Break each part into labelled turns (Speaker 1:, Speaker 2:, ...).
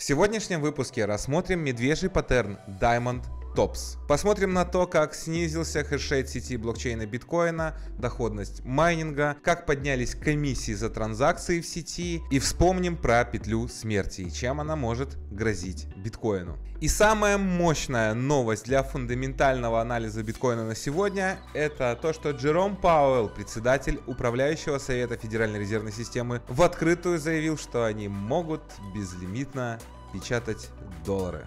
Speaker 1: В сегодняшнем выпуске рассмотрим медвежий паттерн Diamond TOPS. Посмотрим на то, как снизился хешрейт сети блокчейна биткоина, доходность майнинга, как поднялись комиссии за транзакции в сети и вспомним про петлю смерти и чем она может грозить биткоину. И самая мощная новость для фундаментального анализа биткоина на сегодня – это то, что Джером Пауэлл, председатель управляющего совета Федеральной резервной системы, в открытую заявил, что они могут безлимитно печатать доллары.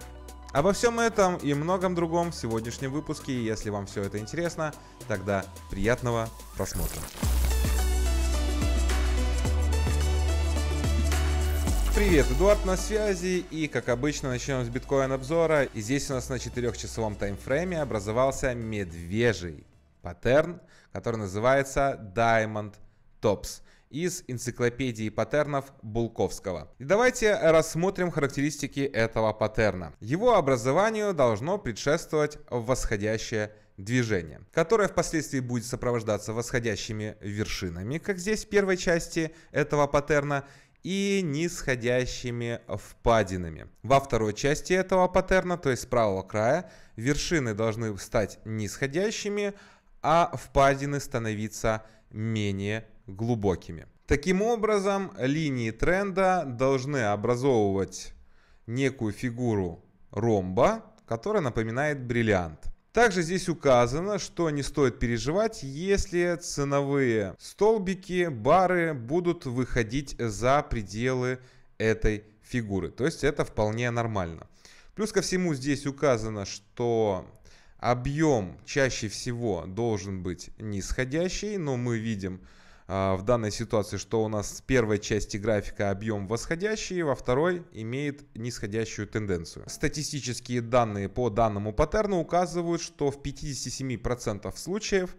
Speaker 1: Обо всем этом и многом другом в сегодняшнем выпуске. Если вам все это интересно, тогда приятного просмотра. Привет, Эдуард на связи и как обычно начнем с биткоин обзора. И здесь у нас на 4-часовом таймфрейме образовался медвежий паттерн, который называется Diamond Tops из энциклопедии паттернов Булковского. И давайте рассмотрим характеристики этого паттерна. Его образованию должно предшествовать восходящее движение, которое впоследствии будет сопровождаться восходящими вершинами, как здесь в первой части этого паттерна, и нисходящими впадинами. Во второй части этого паттерна, то есть с правого края, вершины должны стать нисходящими, а впадины становиться менее глубокими. Таким образом, линии тренда должны образовывать некую фигуру ромба, которая напоминает бриллиант. Также здесь указано, что не стоит переживать, если ценовые столбики, бары будут выходить за пределы этой фигуры. То есть это вполне нормально. Плюс ко всему здесь указано, что объем чаще всего должен быть нисходящий, но мы видим, а, в данной ситуации, что у нас в первой части графика объем восходящий, во второй имеет нисходящую тенденцию. Статистические данные по данному паттерну указывают, что в 57% случаев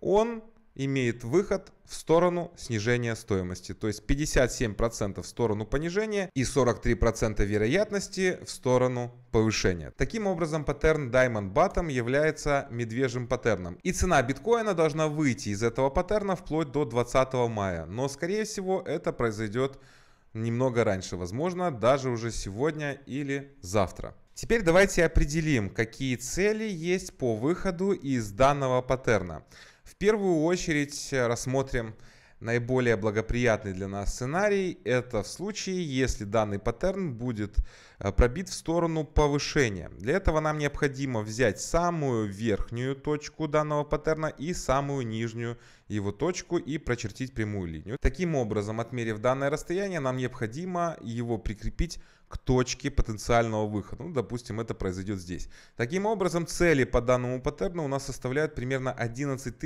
Speaker 1: он имеет выход в сторону снижения стоимости. То есть 57% в сторону понижения и 43% вероятности в сторону повышения. Таким образом, паттерн Diamond Bottom является медвежьим паттерном. И цена биткоина должна выйти из этого паттерна вплоть до 20 мая. Но, скорее всего, это произойдет немного раньше, возможно, даже уже сегодня или завтра. Теперь давайте определим, какие цели есть по выходу из данного паттерна первую очередь э, рассмотрим наиболее благоприятный для нас сценарий. Это в случае, если данный паттерн будет э, пробит в сторону повышения. Для этого нам необходимо взять самую верхнюю точку данного паттерна и самую нижнюю его точку и прочертить прямую линию. Таким образом, отмерив данное расстояние, нам необходимо его прикрепить к точке потенциального выхода. Ну, допустим, это произойдет здесь. Таким образом, цели по данному паттерну у нас составляют примерно 11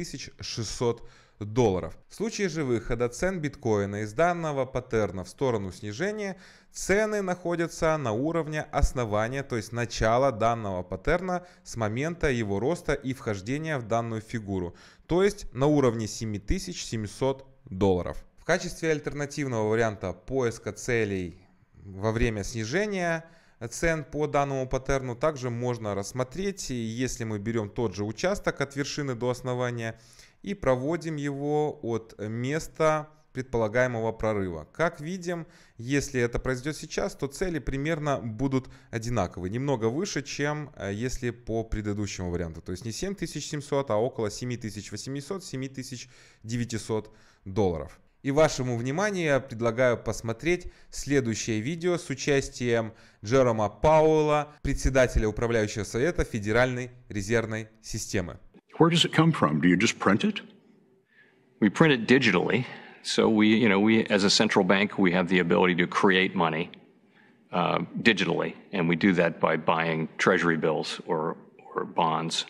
Speaker 1: 600 долларов. В случае же выхода цен биткоина из данного паттерна в сторону снижения, цены находятся на уровне основания, то есть начала данного паттерна с момента его роста и вхождения в данную фигуру, то есть на уровне 7700 долларов. В качестве альтернативного варианта поиска целей во время снижения цен по данному паттерну также можно рассмотреть, если мы берем тот же участок от вершины до основания и проводим его от места предполагаемого прорыва. Как видим, если это произойдет сейчас, то цели примерно будут одинаковы, немного выше, чем э, если по предыдущему варианту. То есть не 7700, а около 7800-7900 долларов. И вашему вниманию я предлагаю посмотреть следующее видео с участием Джерома Пауэлла, председателя управляющего совета Федеральной резервной системы. Where does it come from? Do you just print it? We print it digitally. So we, you know, we as a central bank, we have the ability to create money uh, digitally, and we do that by buying treasury bills or, or bonds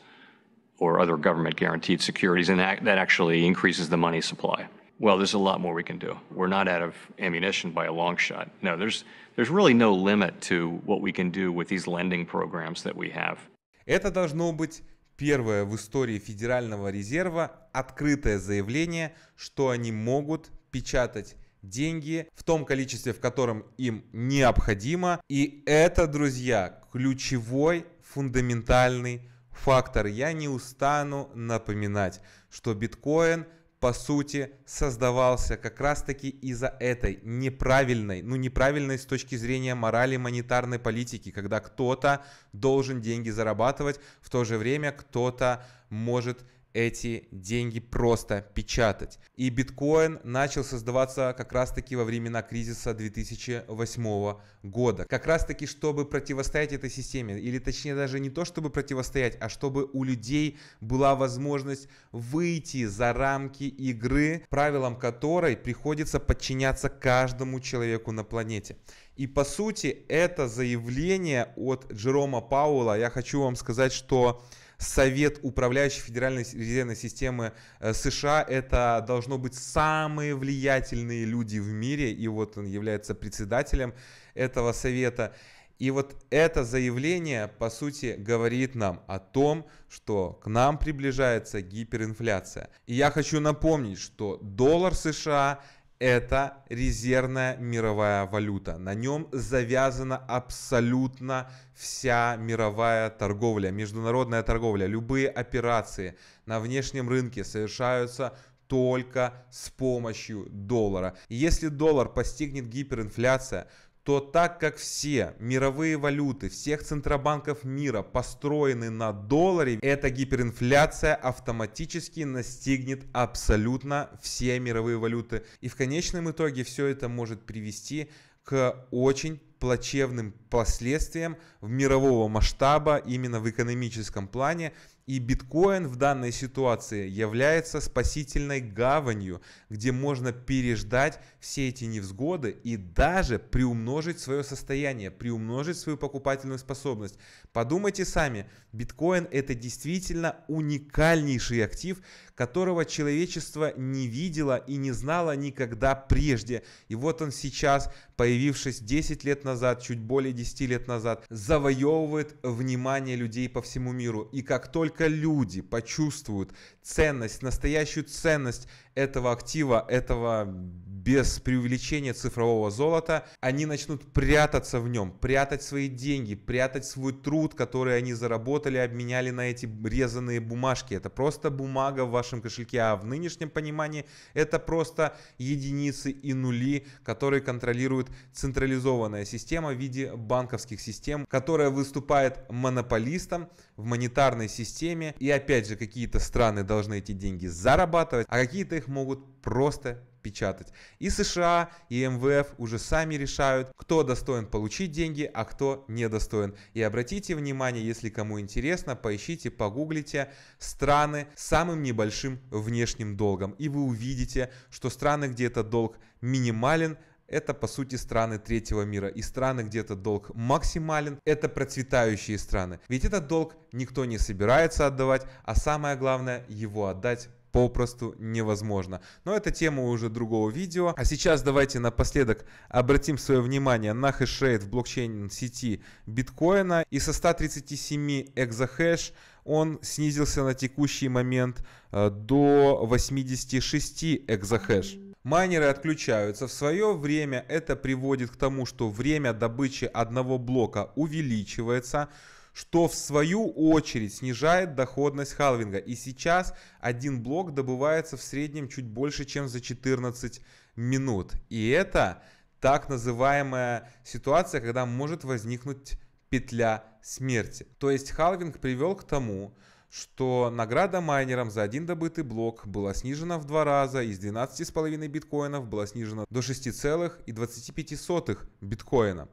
Speaker 1: or other government guaranteed securities, and that, that actually increases the money supply well, there's a lot more we can do. We're not out of ammunition by a long shot. No, there's, there's really no limit to what we can do with these lending programs that we have. Это должно быть первое в истории Федерального резерва открытое заявление, что они могут печатать деньги в том количестве, в котором им необходимо. И это, друзья, ключевой фундаментальный фактор. Я не устану напоминать, что биткоин – по сути, создавался как раз-таки из-за этой неправильной, ну неправильной с точки зрения морали монетарной политики, когда кто-то должен деньги зарабатывать, в то же время кто-то может эти деньги просто печатать. И биткоин начал создаваться как раз таки во времена кризиса 2008 года. Как раз таки, чтобы противостоять этой системе, или точнее даже не то, чтобы противостоять, а чтобы у людей была возможность выйти за рамки игры, правилам которой приходится подчиняться каждому человеку на планете. И по сути это заявление от Джерома Пауэлла. Я хочу вам сказать, что совет управляющей Федеральной резервной системы э, США. Это должно быть самые влиятельные люди в мире. И вот он является председателем этого совета. И вот это заявление, по сути, говорит нам о том, что к нам приближается гиперинфляция. И я хочу напомнить, что доллар США это резервная мировая валюта. На нем завязана абсолютно вся мировая торговля, международная торговля. Любые операции на внешнем рынке совершаются только с помощью доллара. Если доллар постигнет гиперинфляция, то так как все мировые валюты всех центробанков мира построены на долларе, эта гиперинфляция автоматически настигнет абсолютно все мировые валюты. И в конечном итоге все это может привести к очень плачевным последствиям в мирового масштаба именно в экономическом плане. И биткоин в данной ситуации является спасительной гаванью, где можно переждать все эти невзгоды и даже приумножить свое состояние, приумножить свою покупательную способность. Подумайте сами, биткоин это действительно уникальнейший актив, которого человечество не видело и не знало никогда прежде. И вот он сейчас, появившись 10 лет назад, чуть более 10 лет назад, завоевывает внимание людей по всему миру. И как только только люди почувствуют ценность, настоящую ценность этого актива, этого без преувеличения цифрового золота, они начнут прятаться в нем, прятать свои деньги, прятать свой труд, который они заработали, обменяли на эти резанные бумажки. Это просто бумага в вашем кошельке, а в нынешнем понимании это просто единицы и нули, которые контролирует централизованная система в виде банковских систем, которая выступает монополистом в монетарной системе, системе. И опять же, какие-то страны должны эти деньги зарабатывать, а какие-то их могут просто печатать. И США, и МВФ уже сами решают, кто достоин получить деньги, а кто не достоин. И обратите внимание, если кому интересно, поищите, погуглите страны с самым небольшим внешним долгом. И вы увидите, что страны, где этот долг минимален, это по сути страны третьего мира и страны, где этот долг максимален, это процветающие страны. Ведь этот долг никто не собирается отдавать, а самое главное его отдать попросту невозможно. Но это тема уже другого видео. А сейчас давайте напоследок обратим свое внимание на хешрейт в блокчейн-сети биткоина. И со 137 экзохэш он снизился на текущий момент э, до 86 экзохэш. Майнеры отключаются. В свое время это приводит к тому, что время добычи одного блока увеличивается, что в свою очередь снижает доходность халвинга. И сейчас один блок добывается в среднем чуть больше, чем за 14 минут. И это так называемая ситуация, когда может возникнуть петля смерти. То есть халвинг привел к тому, что награда майнерам за один добытый блок была снижена в два раза, из 12,5 биткоинов была снижена до 6,25 биткоина.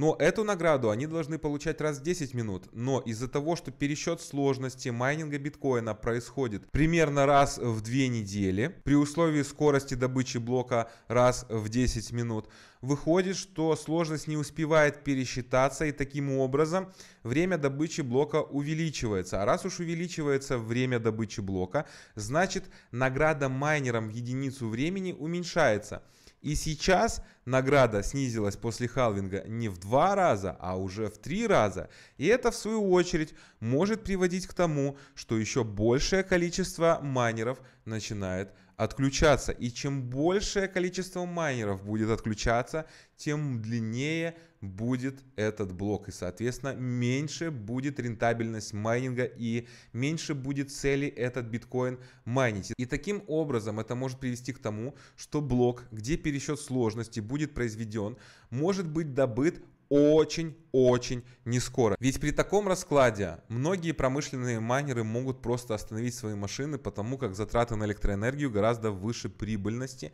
Speaker 1: Но эту награду они должны получать раз в 10 минут. Но из-за того, что пересчет сложности майнинга биткоина происходит примерно раз в 2 недели, при условии скорости добычи блока раз в 10 минут, выходит, что сложность не успевает пересчитаться и таким образом время добычи блока увеличивается. А раз уж увеличивается время добычи блока, значит награда майнерам в единицу времени уменьшается. И сейчас награда снизилась после халвинга не в два раза, а уже в три раза. И это в свою очередь может приводить к тому, что еще большее количество майнеров начинает отключаться. И чем большее количество майнеров будет отключаться, тем длиннее будет этот блок. И, соответственно, меньше будет рентабельность майнинга и меньше будет цели этот биткоин майнить. И таким образом это может привести к тому, что блок, где пересчет сложности будет произведен, может быть добыт очень-очень не скоро. Ведь при таком раскладе многие промышленные майнеры могут просто остановить свои машины, потому как затраты на электроэнергию гораздо выше прибыльности.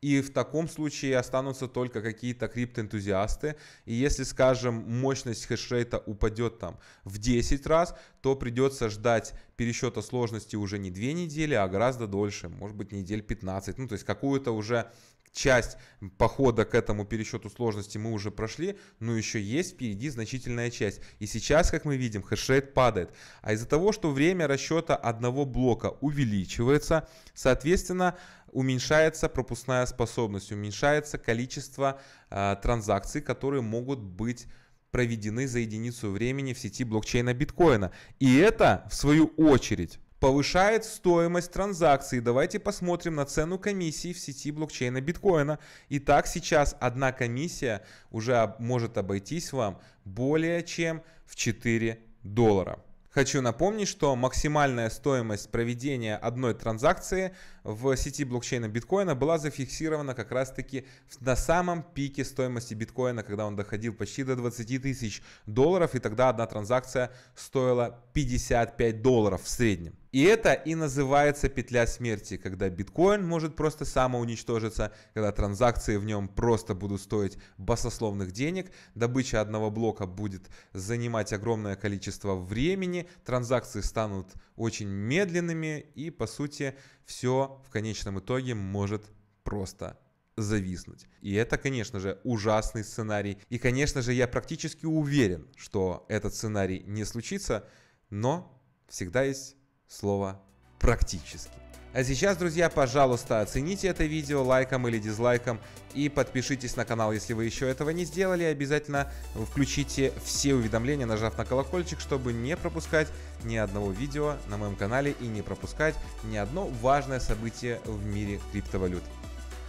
Speaker 1: И в таком случае останутся только какие-то криптоэнтузиасты. И если, скажем, мощность хешрейта упадет там в 10 раз, то придется ждать пересчета сложности уже не 2 недели, а гораздо дольше, может быть, недель 15. Ну, то есть какую-то уже часть похода к этому пересчету сложности мы уже прошли, но еще есть впереди значительная часть. И сейчас, как мы видим, хешрейт падает. А из-за того, что время расчета одного блока увеличивается, соответственно, уменьшается пропускная способность, уменьшается количество э, транзакций, которые могут быть проведены за единицу времени в сети блокчейна биткоина. И это, в свою очередь, повышает стоимость транзакции. Давайте посмотрим на цену комиссии в сети блокчейна биткоина. Итак, сейчас одна комиссия уже может обойтись вам более чем в 4 доллара. Хочу напомнить, что максимальная стоимость проведения одной транзакции в сети блокчейна биткоина была зафиксирована как раз таки на самом пике стоимости биткоина, когда он доходил почти до 20 тысяч долларов, и тогда одна транзакция стоила 55 долларов в среднем. И это и называется петля смерти, когда биткоин может просто самоуничтожиться, когда транзакции в нем просто будут стоить басословных денег, добыча одного блока будет занимать огромное количество времени, транзакции станут очень медленными и, по сути, все в конечном итоге может просто зависнуть. И это, конечно же, ужасный сценарий. И, конечно же, я практически уверен, что этот сценарий не случится, но всегда есть слово «практически». А сейчас, друзья, пожалуйста, оцените это видео лайком или дизлайком и подпишитесь на канал, если вы еще этого не сделали. Обязательно включите все уведомления, нажав на колокольчик, чтобы не пропускать ни одного видео на моем канале и не пропускать ни одно важное событие в мире криптовалют.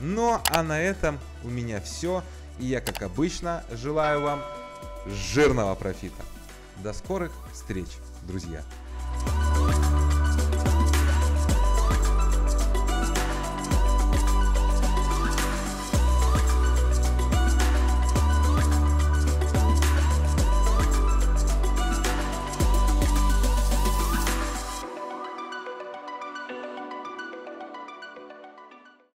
Speaker 1: Ну, а на этом у меня все. И я, как обычно, желаю вам жирного профита. До скорых встреч, друзья!